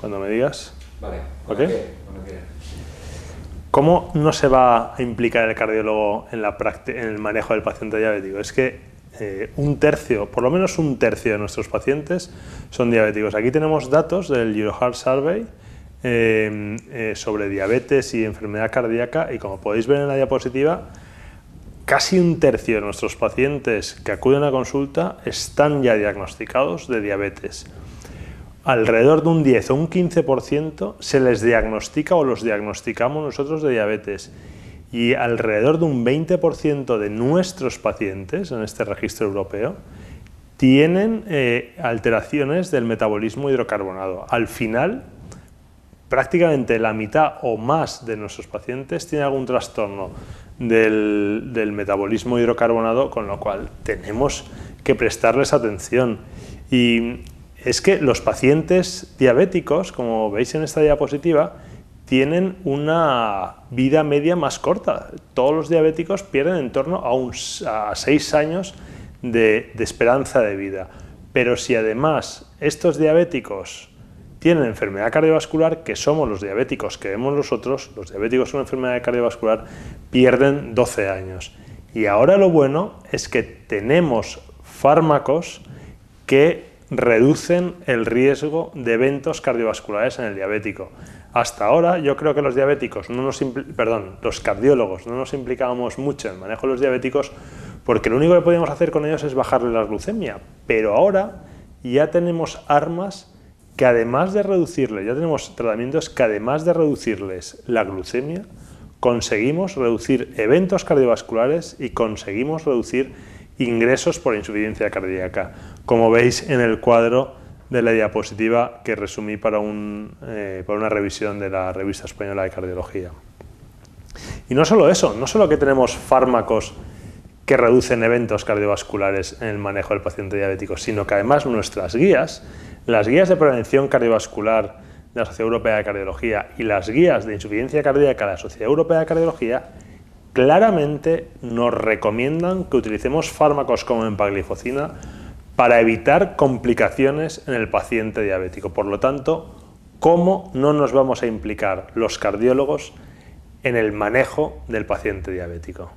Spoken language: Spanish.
cuando me digas. Vale. ¿Cómo no se va a implicar el cardiólogo en, el manejo del paciente diabético? Es que eh, un tercio, por lo menos un tercio de nuestros pacientes son diabéticos. Aquí tenemos datos del Euroheart Survey eh, eh, sobre diabetes y enfermedad cardíaca y como podéis ver en la diapositiva, casi un tercio de nuestros pacientes que acuden a consulta están ya diagnosticados de diabetes alrededor de un 10 o un 15% se les diagnostica o los diagnosticamos nosotros de diabetes y alrededor de un 20% de nuestros pacientes en este registro europeo tienen eh, alteraciones del metabolismo hidrocarbonado. Al final, prácticamente la mitad o más de nuestros pacientes tienen algún trastorno del, metabolismo hidrocarbonado, con lo cual tenemos que prestarles atención. Y es que los pacientes diabéticos, como veis en esta diapositiva, tienen una vida media más corta. Todos los diabéticos pierden en torno a, un, años de, de esperanza de vida. Pero si además estos diabéticos tienen enfermedad cardiovascular, que somos los diabéticos que vemos nosotros, los diabéticos con enfermedad cardiovascular, pierden 12 años. Y ahora lo bueno es que tenemos fármacos que reducen el riesgo de eventos cardiovasculares en el diabético. Hasta ahora yo creo que los diabéticos, no nos perdón, los cardiólogos no nos implicábamos mucho en el manejo de los diabéticos porque lo único que podíamos hacer con ellos es bajarle la glucemia, pero ahora ya tenemos armas que además de reducirles, ya tenemos tratamientos que además de reducirles la glucemia, conseguimos reducir eventos cardiovasculares y conseguimos reducir ingresos por insuficiencia cardíaca, como veis en el cuadro de la diapositiva que resumí eh, para, una revisión de la revista española de cardiología. Y no solo eso, no solo que tenemos fármacos que reducen eventos cardiovasculares en el manejo del paciente diabético, sino que además nuestras guías, las guías de prevención cardiovascular de la Sociedad Europea de Cardiología y las guías de insuficiencia cardíaca de la Sociedad Europea de Cardiología, claramente nos recomiendan que utilicemos fármacos como empaglifocina para evitar complicaciones en el paciente diabético. Por lo tanto, ¿cómo no nos vamos a implicar los cardiólogos en el manejo del paciente diabético?